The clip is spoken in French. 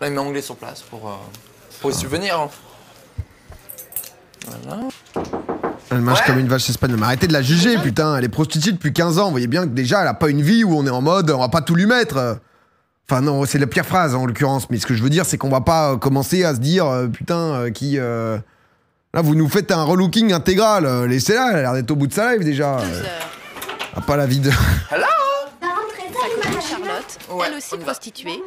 Là, il met anglais sur place pour, euh, pour y subvenir. Hein. Voilà. Elle marche comme une vache espagnole. Mais arrêtez de la juger, putain. Elle est prostituée depuis 15 ans. Vous voyez bien que déjà, elle a pas une vie où on est en mode, on va pas tout lui mettre. Enfin, non, c'est la pire phrase hein, en l'occurrence. Mais ce que je veux dire, c'est qu'on va pas euh, commencer à se dire, euh, putain, qui. Là, vous nous faites un relooking intégral. Laissez-la, elle a l'air d'être au bout de sa live déjà. Ah, pas la vie de. Hello Charlotte, elle aussi prostituée.